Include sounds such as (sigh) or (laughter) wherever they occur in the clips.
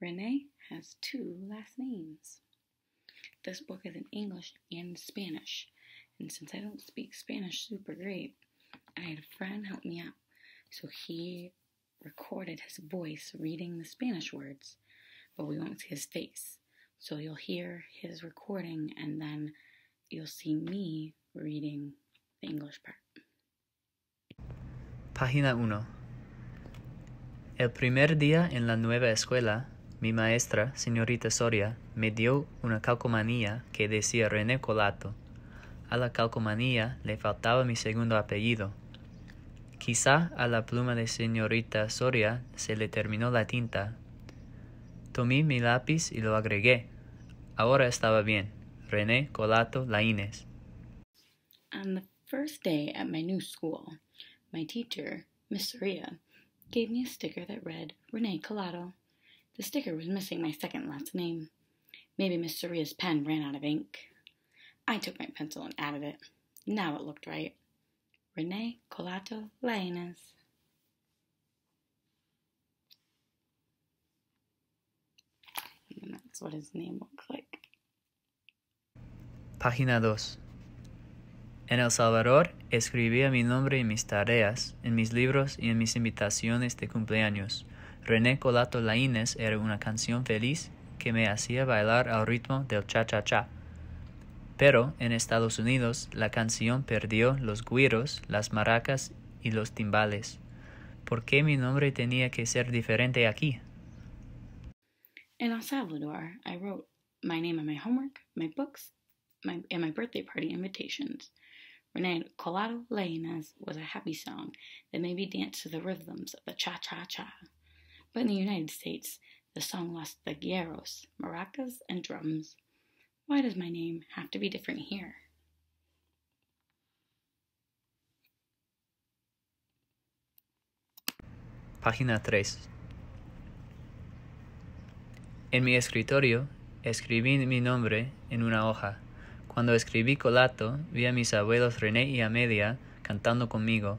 Renee has two last names. This book is in English and Spanish, and since I don't speak Spanish super great, I had a friend help me out. So he recorded his voice reading the Spanish words, but we won't see his face. So you'll hear his recording and then you'll see me reading the English part. Página 1. El primer día en la nueva escuela Mi maestra, señorita Soria, me dio una calcomanía que decía René Colato. A la calcomanía le faltaba mi segundo apellido. Quizá a la pluma de señorita Soria se le terminó la tinta. Tomé mi lápiz y lo agregué. Ahora estaba bien. René Colato Laínez. On the first day at my new school, my teacher, Miss Soria, gave me a sticker that read René Colato The sticker was missing my second last name. Maybe Miss Saria's pen ran out of ink. I took my pencil and added it. Now it looked right. Rene Colato Laenas. And that's what his name looks like. Página 2. En El Salvador escribía mi nombre y mis tareas, en mis libros y en mis invitaciones de cumpleaños. René Colato Laínez era una canción feliz que me hacía bailar al ritmo del cha-cha-cha. Pero en Estados Unidos la canción perdió los guiros, las maracas y los timbales. ¿Por qué mi nombre tenía que ser diferente aquí? En El Salvador, I wrote my name and my homework, my books, and my birthday party invitations. René Colado Lainez was a happy song that made me dance to the rhythms of the cha cha cha. But in the United States, the song lost the guiros, maracas, and drums. Why does my name have to be different here? Página 3. En mi escritorio escribí mi nombre en una hoja. Cuando escribí Colato, vi a mis abuelos René y Amelia cantando conmigo.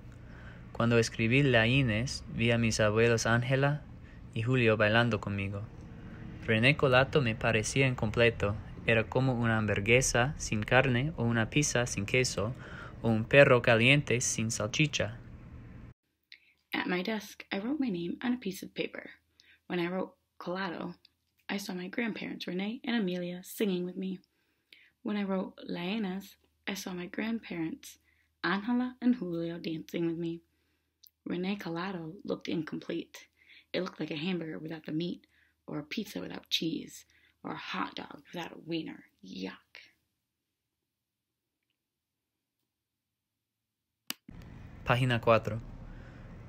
Cuando escribí La Inés, vi a mis abuelos Ángela, y Julio bailando conmigo. René Colato me parecía incompleto, era como una hamburguesa sin carne o una pizza sin queso o un perro caliente sin salchicha. At my desk, I wrote my name on a piece of paper. When I wrote Colado, I saw my grandparents René and Amelia singing with me. When I wrote Laenas, I saw my grandparents Angela and Julio dancing with me. René Colado looked incomplete. It looked like a hamburger without the meat, or a pizza without cheese, or a hot dog without a wiener. Yuck. Página 4.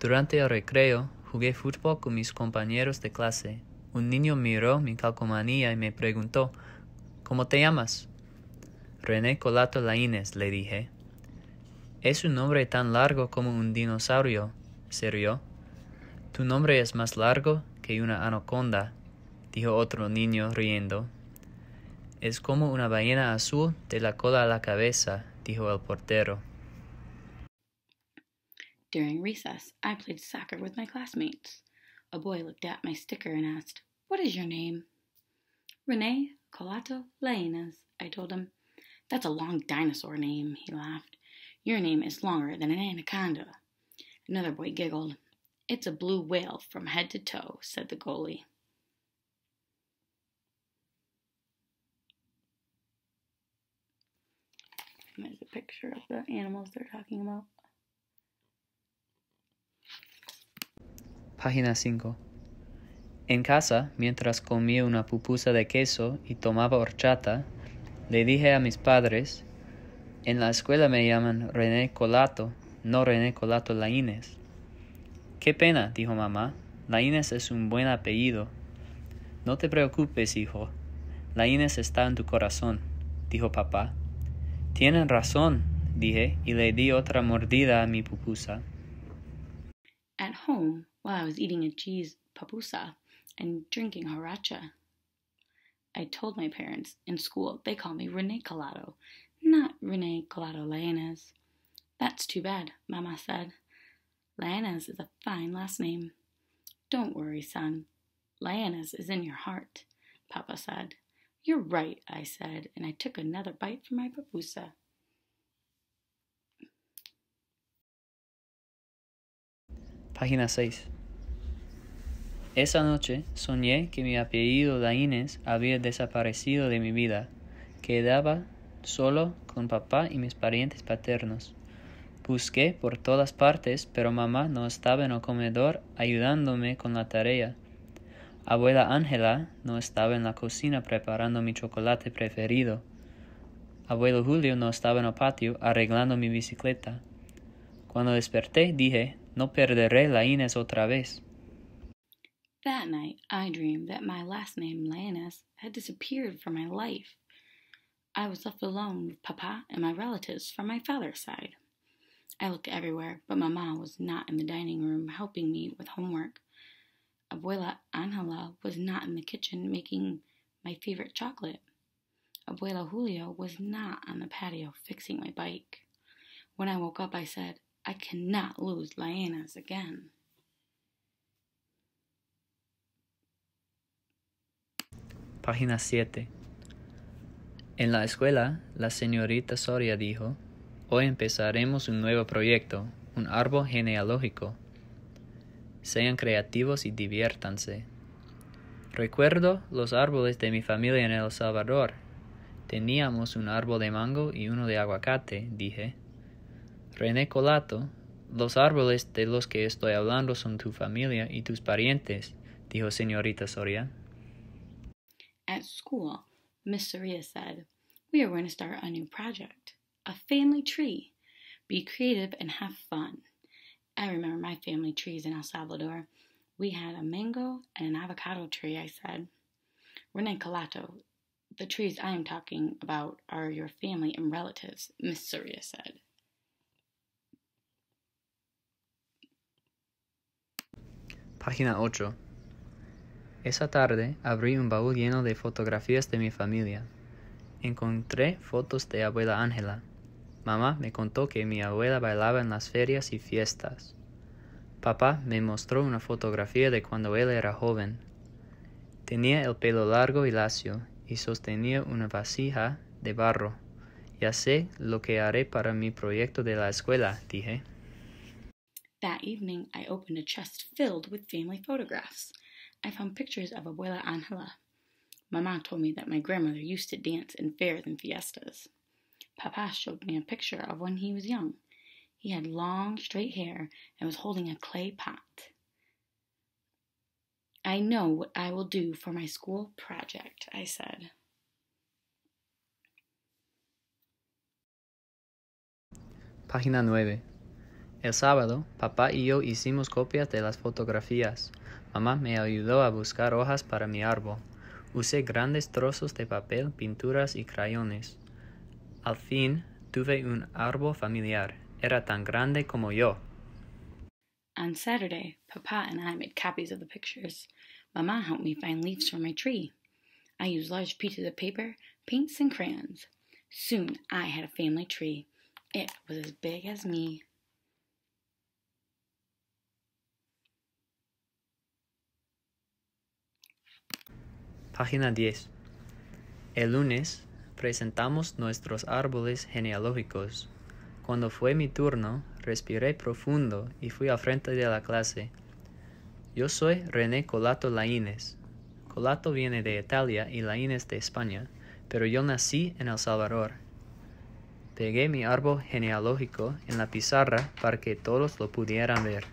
Durante el recreo, jugué fútbol con mis compañeros de clase. Un niño miró mi calcomanía y me preguntó, ¿Cómo te llamas? René Colato Laínez, le dije. Es un nombre tan largo como un dinosaurio, se Tu nombre es más largo que una anaconda, dijo otro niño riendo. Es como una ballena azul de la cola a la cabeza, dijo el portero. During recess, I played soccer with my classmates. A boy looked at my sticker and asked, What is your name? Rene Colato Laenas, I told him. That's a long dinosaur name, he laughed. Your name is longer than an anaconda. Another boy giggled. It's a blue whale from head to toe, said the goalie. there's a picture of the animals they're talking about. Página 5. En casa, mientras comía una pupusa de queso y tomaba horchata, le dije a mis padres, en la escuela me llaman René Colato, no René Colato Laínez. Qué pena, dijo mamá. Laínez es un buen apellido. No te preocupes, hijo. Laínez está en tu corazón, dijo papá. Tienen razón, dije, y le di otra mordida a mi pupusa. At home, while I was eating a cheese pupusa and drinking horacha, I told my parents in school they call me Rene Colado, not Rene Colado Lainez. That's too bad, Mama said. Lyanas is a fine last name. Don't worry, son. Lyanas is in your heart, Papa said. You're right, I said, and I took another bite from my pupusa. Página 6. Esa noche soñé que mi apellido Laínez había desaparecido de mi vida. Quedaba solo con papá y mis parientes paternos. Busqué por todas partes, pero mamá no estaba en el comedor ayudándome con la tarea. Abuela Ángela no estaba en la cocina preparando mi chocolate preferido. Abuelo Julio no estaba en el patio arreglando mi bicicleta. Cuando desperté dije, no perderé la Inés otra vez. That night I dreamed that my last name Lanas had disappeared from my life. I was left alone with Papa and my relatives from my father's side. I looked everywhere, but Mama was not in the dining room helping me with homework. Abuela Angela was not in the kitchen making my favorite chocolate. Abuela Julio was not on the patio fixing my bike. When I woke up, I said, I cannot lose Lyanna's again. Página 7. En la escuela, la señorita Soria dijo, Hoy empezaremos un nuevo proyecto, un árbol genealógico. Sean creativos y diviértanse. Recuerdo los árboles de mi familia en El Salvador. Teníamos un árbol de mango y uno de aguacate, dije. René Colato, los árboles de los que estoy hablando son tu familia y tus parientes, dijo señorita Soria. At school, Miss Soria said, We are going to start a new project. a family tree. Be creative and have fun. I remember my family trees in El Salvador. We had a mango and an avocado tree, I said. Rene Colato, the trees I am talking about are your family and relatives, Miss Surya said. Página 8. Esa tarde abrí un baúl lleno de fotografías de mi familia. Encontré fotos de abuela Ángela, Mamá me contó que mi abuela bailaba en las ferias y fiestas. Papá me mostró una fotografía de cuando él era joven. Tenía el pelo largo y lacio y sostenía una vasija de barro. Ya sé lo que haré para mi proyecto de la escuela, dije. That evening, I opened a chest filled with family photographs. I found pictures of Abuela Angela. Mamá told me that my grandmother used to dance in fairs and fiestas. Papa showed me a picture of when he was young. He had long, straight hair and was holding a clay pot. I know what I will do for my school project, I said. Página 9. El sábado, papá y yo hicimos copias de las fotografías. Mamá me ayudó a buscar hojas para mi árbol. Usé grandes trozos de papel, pinturas y crayones. Al fin tuve un árbol familiar. Era tan grande como yo. On Saturday, Papa and I made copies of the pictures. Mama helped me find leaves for my tree. I used large pieces of paper, paints, and crayons. Soon I had a family tree. It was as big as me. Página 10. El lunes presentamos nuestros árboles genealógicos. Cuando fue mi turno, respiré profundo y fui al frente de la clase. Yo soy René Colato Laínez. Colato viene de Italia y Laínez de España, pero yo nací en El Salvador. Pegué mi árbol genealógico en la pizarra para que todos lo pudieran ver.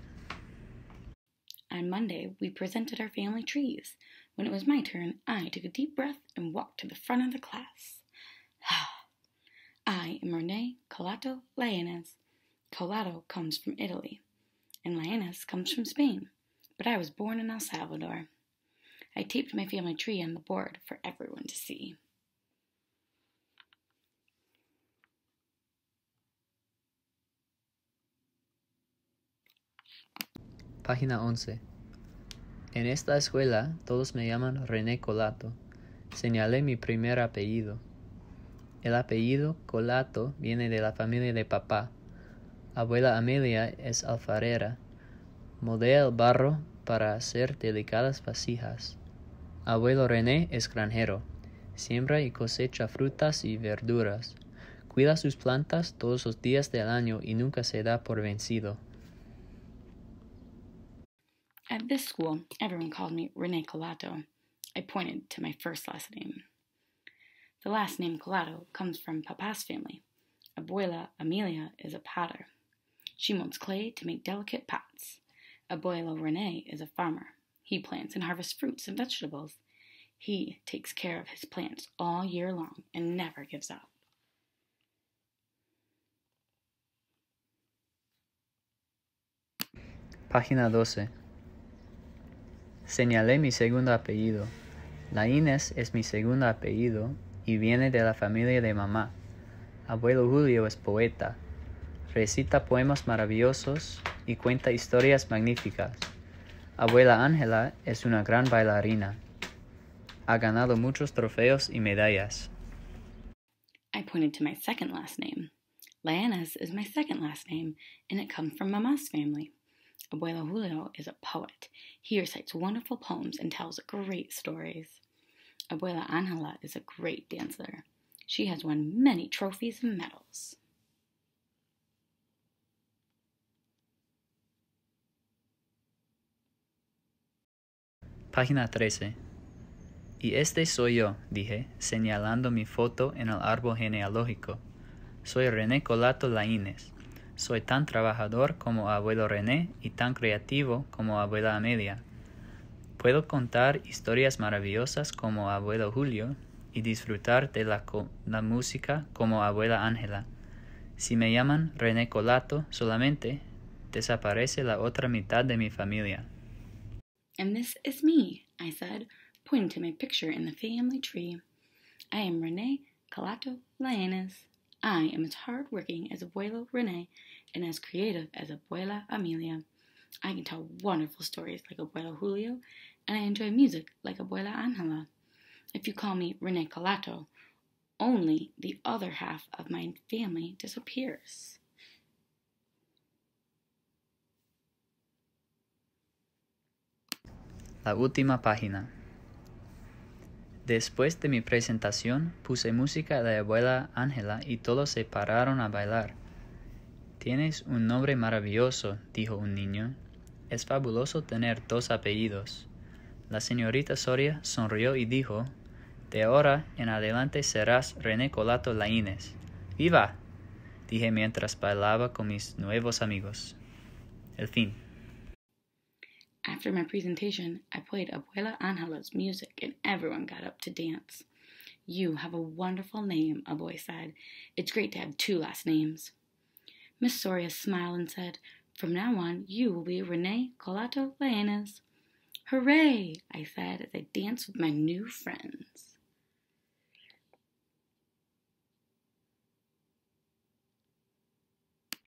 On Monday, we presented our family trees. When it was my turn, I took a deep breath and walked to the front of the class. (sighs) I am Renee Colato Lainez. Colato comes from Italy, and Lainez comes from Spain, but I was born in El Salvador. I taped my family tree on the board for everyone to see. Página 11. En esta escuela todos me llaman René Colato. Señalé mi primer apellido. El apellido Colato viene de la familia de papá. Abuela Amelia es alfarera. Modea el barro para hacer delicadas vasijas. Abuelo René es granjero. Siembra y cosecha frutas y verduras. Cuida sus plantas todos los días del año y nunca se da por vencido. At this school, everyone called me René Colato. I pointed to my first last name. The last name Colado comes from Papa's family. Abuela Amelia is a potter. She molds clay to make delicate pots. Abuelo Rene is a farmer. He plants and harvests fruits and vegetables. He takes care of his plants all year long and never gives up. Página 12. Señalé mi segundo apellido. La Inés es mi segundo apellido y viene de la familia de mamá. Abuelo Julio es poeta, recita poemas maravillosos y cuenta historias magníficas. Abuela Ángela es una gran bailarina. Ha ganado muchos trofeos y medallas. I pointed to my second last name. Lianas is my second last name, and it comes from Mama's family. Abuelo Julio is a poet. He recites wonderful poems and tells great stories. Abuela Angela is a great dancer. She has won many trophies and medals. Página 13. Y este soy yo, dije, señalando mi foto en el árbol genealógico. Soy René Colato Laínez. Soy tan trabajador como abuelo René y tan creativo como abuela Amelia. Puedo contar historias maravillosas como abuelo Julio y disfrutar de la, música como abuela Ángela. Si me llaman René Colato solamente, desaparece la otra mitad de mi familia. And this is me, I said, pointing to my picture in the family tree. I am René Colato Llanes. I am as hard working as Abuelo René and as creative as Abuela Amelia. I can tell wonderful stories like Abuela Julio, and I enjoy music like Abuela Angela. If you call me Rene Colato, only the other half of my family disappears. La última página. Después de mi presentación puse música de abuela Ángela y todos se pararon a bailar. Tienes un nombre maravilloso, dijo un niño Es fabuloso tener dos apellidos. La señorita Soria sonrió y dijo, De ahora en adelante serás René Colato Laínez. ¡Viva! dije mientras bailaba con mis nuevos amigos. El fin. After my presentation, I played Abuela Angela's music and everyone got up to dance. You have a wonderful name, a boy said. It's great to have two last names. Miss Soria smiled and said, from now on, you will be Renee Colato Leones. Hooray, I said as I danced with my new friends.